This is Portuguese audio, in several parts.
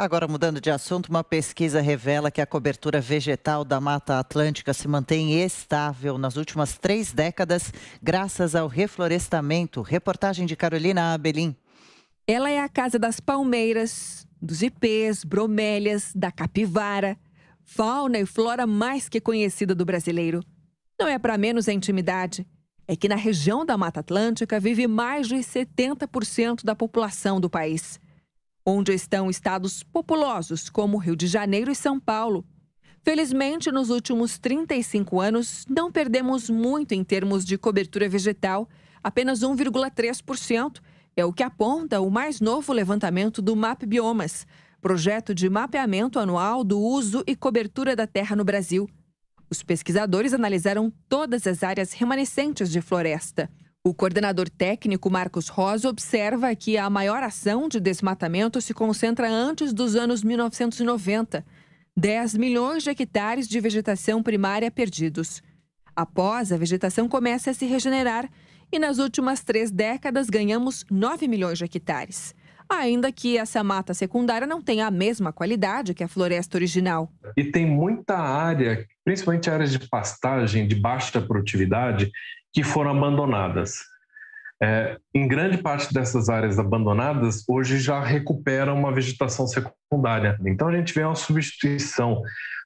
Agora, mudando de assunto, uma pesquisa revela que a cobertura vegetal da Mata Atlântica se mantém estável nas últimas três décadas, graças ao reflorestamento. Reportagem de Carolina Abelin. Ela é a casa das palmeiras, dos ipês, bromélias, da capivara, fauna e flora mais que conhecida do brasileiro. Não é para menos a intimidade. É que na região da Mata Atlântica vive mais de 70% da população do país onde estão estados populosos como Rio de Janeiro e São Paulo. Felizmente, nos últimos 35 anos, não perdemos muito em termos de cobertura vegetal, apenas 1,3%. É o que aponta o mais novo levantamento do MAP Biomas, projeto de mapeamento anual do uso e cobertura da terra no Brasil. Os pesquisadores analisaram todas as áreas remanescentes de floresta, o coordenador técnico Marcos Rosa observa que a maior ação de desmatamento se concentra antes dos anos 1990. 10 milhões de hectares de vegetação primária perdidos. Após, a vegetação começa a se regenerar e nas últimas três décadas ganhamos 9 milhões de hectares. Ainda que essa mata secundária não tenha a mesma qualidade que a floresta original. E tem muita área, principalmente áreas de pastagem de baixa produtividade, que foram abandonadas. É, em grande parte dessas áreas abandonadas, hoje já recuperam uma vegetação secundária. Então, a gente vê uma substituição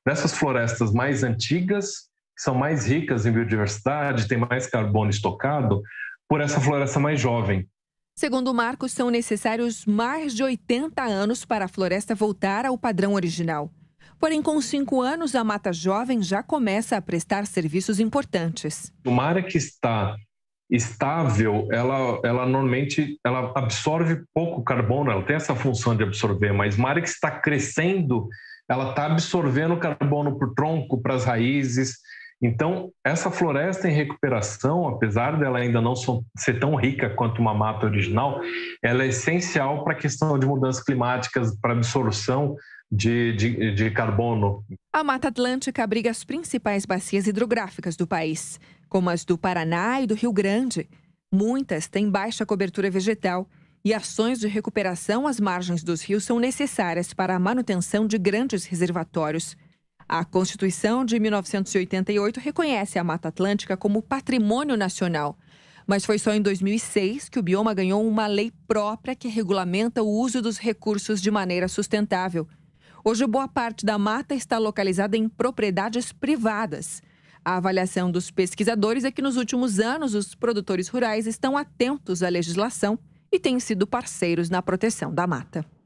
dessas florestas mais antigas, que são mais ricas em biodiversidade, tem mais carbono estocado, por essa floresta mais jovem. Segundo Marcos, são necessários mais de 80 anos para a floresta voltar ao padrão original. Porém, com cinco anos, a Mata Jovem já começa a prestar serviços importantes. Uma área que está estável, ela, ela normalmente ela absorve pouco carbono, ela tem essa função de absorver, mas uma área que está crescendo, ela está absorvendo carbono para o tronco, para as raízes, então, essa floresta em recuperação, apesar dela ainda não ser tão rica quanto uma mata original, ela é essencial para a questão de mudanças climáticas, para absorção de, de, de carbono. A Mata Atlântica abriga as principais bacias hidrográficas do país, como as do Paraná e do Rio Grande. Muitas têm baixa cobertura vegetal e ações de recuperação às margens dos rios são necessárias para a manutenção de grandes reservatórios a Constituição de 1988 reconhece a Mata Atlântica como patrimônio nacional. Mas foi só em 2006 que o bioma ganhou uma lei própria que regulamenta o uso dos recursos de maneira sustentável. Hoje, boa parte da mata está localizada em propriedades privadas. A avaliação dos pesquisadores é que nos últimos anos os produtores rurais estão atentos à legislação e têm sido parceiros na proteção da mata.